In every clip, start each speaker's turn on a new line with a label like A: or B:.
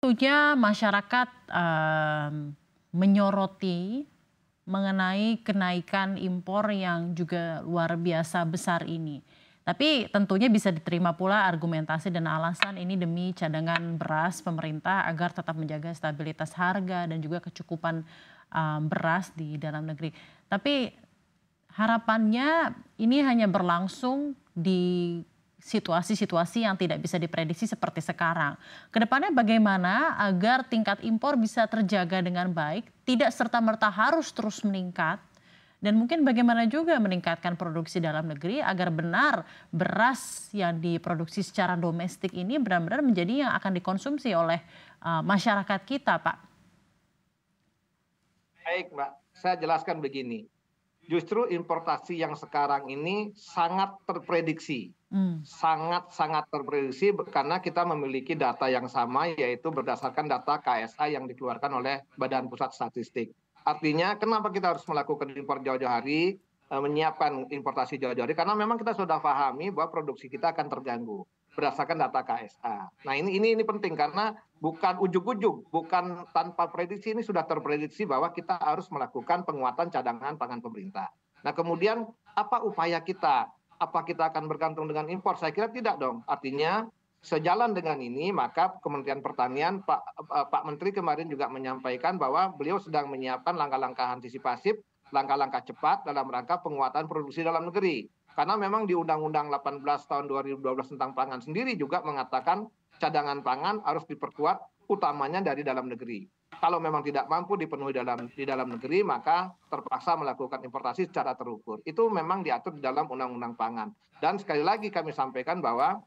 A: Tentunya masyarakat um, menyoroti mengenai kenaikan impor yang juga luar biasa besar ini. Tapi tentunya bisa diterima pula argumentasi dan alasan ini demi cadangan beras pemerintah agar tetap menjaga stabilitas harga dan juga kecukupan um, beras di dalam negeri. Tapi harapannya ini hanya berlangsung di situasi-situasi yang tidak bisa diprediksi seperti sekarang. Kedepannya bagaimana agar tingkat impor bisa terjaga dengan baik, tidak serta-merta harus terus meningkat, dan mungkin bagaimana juga meningkatkan produksi dalam negeri agar benar beras yang diproduksi secara domestik ini benar-benar menjadi yang akan dikonsumsi oleh uh, masyarakat kita, Pak.
B: Baik, Mbak. Saya jelaskan begini justru importasi yang sekarang ini sangat terprediksi. Sangat-sangat hmm. terprediksi karena kita memiliki data yang sama yaitu berdasarkan data KSA yang dikeluarkan oleh Badan Pusat Statistik. Artinya kenapa kita harus melakukan impor jauh-jauh hari, eh, menyiapkan importasi jauh-jauh hari karena memang kita sudah pahami bahwa produksi kita akan terganggu berdasarkan data KSA. Nah ini ini ini penting karena bukan ujuk-ujuk, bukan tanpa prediksi ini sudah terprediksi bahwa kita harus melakukan penguatan cadangan pangan pemerintah. Nah kemudian apa upaya kita? Apa kita akan bergantung dengan impor? Saya kira tidak dong. Artinya sejalan dengan ini maka Kementerian Pertanian Pak eh, Pak Menteri kemarin juga menyampaikan bahwa beliau sedang menyiapkan langkah-langkah antisipasi, langkah-langkah cepat dalam rangka penguatan produksi dalam negeri. Karena memang di Undang-Undang 18 tahun 2012 tentang pangan sendiri juga mengatakan cadangan pangan harus diperkuat utamanya dari dalam negeri. Kalau memang tidak mampu dipenuhi dalam di dalam negeri, maka terpaksa melakukan importasi secara terukur. Itu memang diatur di dalam Undang-Undang Pangan. Dan sekali lagi kami sampaikan bahwa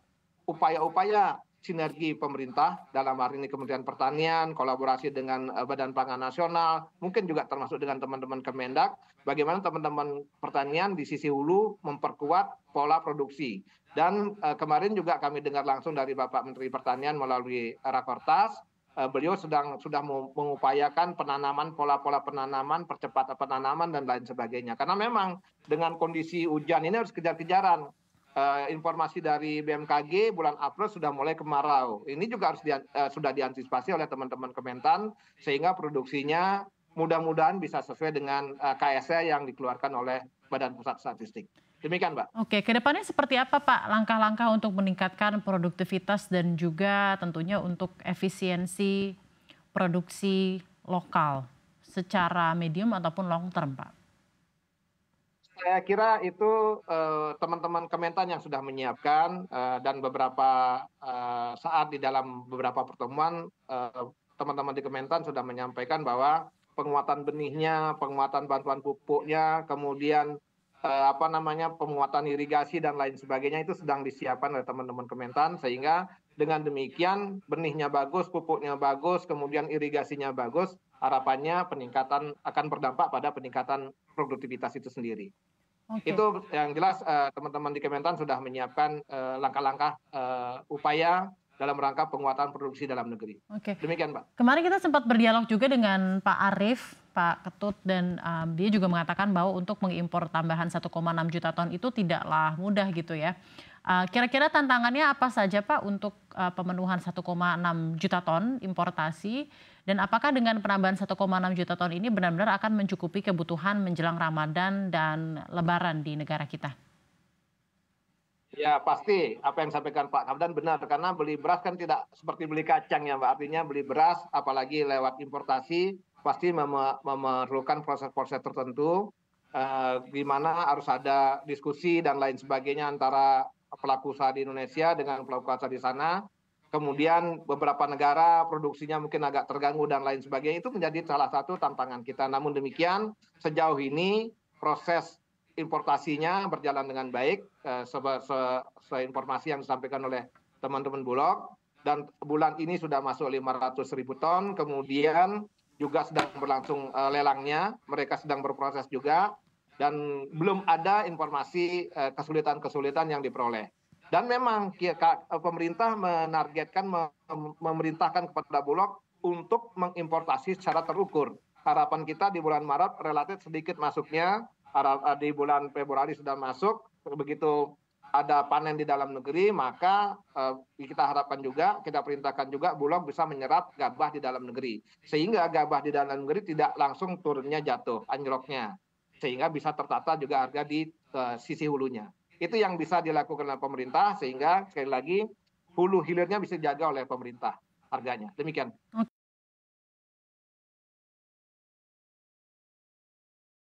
B: upaya-upaya sinergi pemerintah dalam hal ini Kementerian Pertanian, kolaborasi dengan eh, Badan Pangan Nasional, mungkin juga termasuk dengan teman-teman Kemendak, bagaimana teman-teman pertanian di sisi hulu memperkuat pola produksi. Dan uh, kemarin juga kami dengar langsung dari Bapak Menteri Pertanian melalui Rakortas, uh, beliau sedang sudah mengupayakan penanaman pola-pola penanaman, percepatan penanaman dan lain sebagainya. Karena memang dengan kondisi hujan ini harus kejar-kejaran Eh, informasi dari BMKG bulan April sudah mulai kemarau. Ini juga harus di, uh, eh, sudah diantisipasi oleh teman-teman Kementan sehingga produksinya mudah-mudahan bisa sesuai dengan uh, eh, KSE yang dikeluarkan oleh Badan Pusat Statistik. Demikian, Mbak.
A: Oke, kedepannya seperti apa, Pak, langkah-langkah untuk meningkatkan produktivitas dan juga tentunya untuk efisiensi produksi lokal secara medium ataupun long term, Pak?
B: saya kira itu eh, teman-teman kementan yang sudah menyiapkan eh, dan beberapa eh, saat di dalam beberapa pertemuan teman-teman di kementan sudah menyampaikan bahwa penguatan benihnya, penguatan bantuan pupuknya, kemudian uh, apa namanya penguatan irigasi dan lain sebagainya itu sedang disiapkan oleh teman-teman Kementan sehingga dengan demikian benihnya bagus, pupuknya bagus, kemudian irigasinya bagus, harapannya peningkatan akan berdampak pada peningkatan produktivitas itu sendiri. Okay. Itu yang jelas eh, teman-teman uh, di Kementan sudah menyiapkan eh, langkah-langkah uh, uh, upaya dalam rangka penguatan produksi dalam negeri. Oke. Okay. Demikian, Pak.
A: Kemarin kita sempat berdialog juga dengan Pak Arif Pak Ketut dan um, dia juga mengatakan bahwa untuk mengimpor tambahan 1,6 juta ton itu tidaklah mudah gitu ya. kira kira-kira tantangannya apa saja Pak untuk uh, pemenuhan 1,6 juta ton importasi dan apakah dengan penambahan 1,6 juta ton ini benar-benar akan mencukupi kebutuhan menjelang Ramadan dan Lebaran di negara kita?
B: Ya pasti apa yang sampaikan Pak Hamdan benar karena beli beras kan tidak seperti beli kacang ya Mbak. Artinya beli beras apalagi lewat importasi pasti memerlukan proses-proses tertentu eh, di mana harus ada diskusi dan lain sebagainya antara pelaku usaha di Indonesia dengan pelaku usaha di sana. Kemudian beberapa negara produksinya mungkin agak terganggu dan lain sebagainya itu menjadi salah satu tantangan kita. Namun demikian sejauh ini proses importasinya berjalan dengan baik eh, se, se, se yang disampaikan oleh teman-teman Bulog dan bulan ini sudah masuk 500 ribu ton. Kemudian juga sedang berlangsung uh, lelangnya, mereka sedang berproses juga dan belum ada informasi eh, kesulitan-kesulitan yang diperoleh. Dan memang eh, pemerintah menargetkan memerintahkan kepada Bulog untuk mengimportasi secara terukur. Harapan kita di bulan Maret relatif sedikit masuknya, di bulan Februari sudah masuk, begitu ada panen di dalam negeri, maka uh, kita harapkan juga, kita perintahkan juga Bulog bisa menyerap gabah di dalam negeri. Sehingga gabah di dalam negeri tidak langsung turunnya jatuh, anjloknya. Sehingga bisa tertata juga harga di uh, sisi hulunya. Itu yang bisa dilakukan oleh pemerintah, sehingga sekali lagi hulu hilirnya bisa dijaga oleh pemerintah harganya. Demikian. Okay.